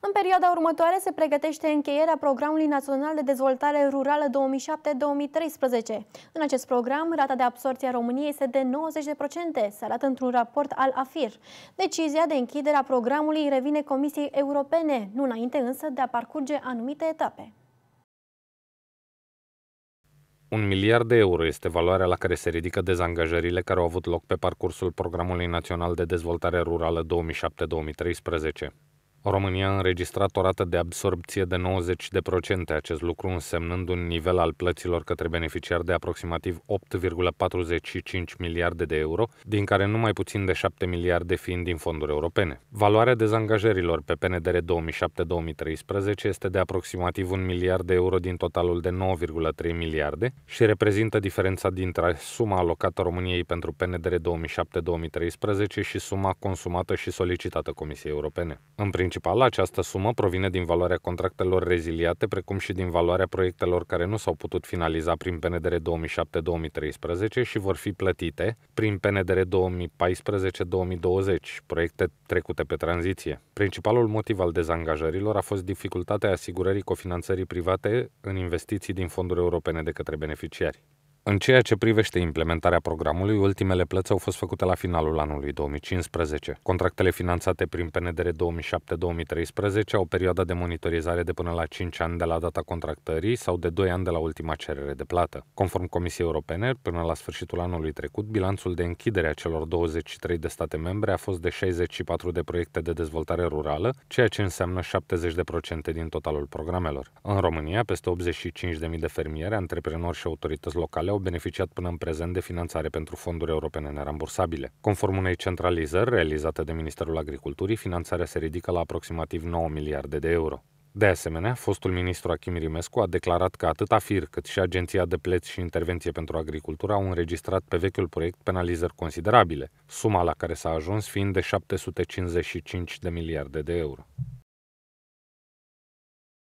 În perioada următoare se pregătește încheierea Programului Național de Dezvoltare Rurală 2007-2013. În acest program, rata de absorție a României este de 90%, se arată într-un raport al AFIR. Decizia de închidere a programului revine Comisiei Europene, nu înainte însă de a parcurge anumite etape. Un miliard de euro este valoarea la care se ridică dezangajările care au avut loc pe parcursul Programului Național de Dezvoltare Rurală 2007-2013. România a înregistrat o rată de absorbție de 90%, acest lucru însemnând un nivel al plăților către beneficiari de aproximativ 8,45 miliarde de euro, din care nu mai puțin de 7 miliarde fiind din fonduri europene. Valoarea dezangajărilor pe PNDR 2007-2013 este de aproximativ 1 miliard de euro din totalul de 9,3 miliarde și reprezintă diferența dintre suma alocată României pentru PNDR 2007-2013 și suma consumată și solicitată Comisiei Europene. În principal, această sumă provine din valoarea contractelor reziliate, precum și din valoarea proiectelor care nu s-au putut finaliza prin PNDR 2007-2013 și vor fi plătite prin PNDR 2014-2020, proiecte trecute pe tranziție. Principalul motiv al dezangajărilor a fost dificultatea asigurării cofinanțării private în investiții din fonduri europene de către beneficiari. În ceea ce privește implementarea programului, ultimele plăți au fost făcute la finalul anului 2015. Contractele finanțate prin PNDR 2007-2013 au perioada de monitorizare de până la 5 ani de la data contractării sau de 2 ani de la ultima cerere de plată. Conform Comisiei Europene, până la sfârșitul anului trecut, bilanțul de închidere a celor 23 de state membre a fost de 64 de proiecte de dezvoltare rurală, ceea ce înseamnă 70% din totalul programelor. În România, peste 85.000 de fermieri, antreprenori și autorități locale au au beneficiat până în prezent de finanțare pentru fonduri europene nerambursabile. Conform unei centralizări realizate de Ministerul Agriculturii, finanțarea se ridică la aproximativ 9 miliarde de euro. De asemenea, fostul ministru Achim Rimescu a declarat că atât AFIR cât și Agenția de Plăți și Intervenție pentru Agricultură au înregistrat pe vechiul proiect penalizări considerabile, suma la care s-a ajuns fiind de 755 de miliarde de euro.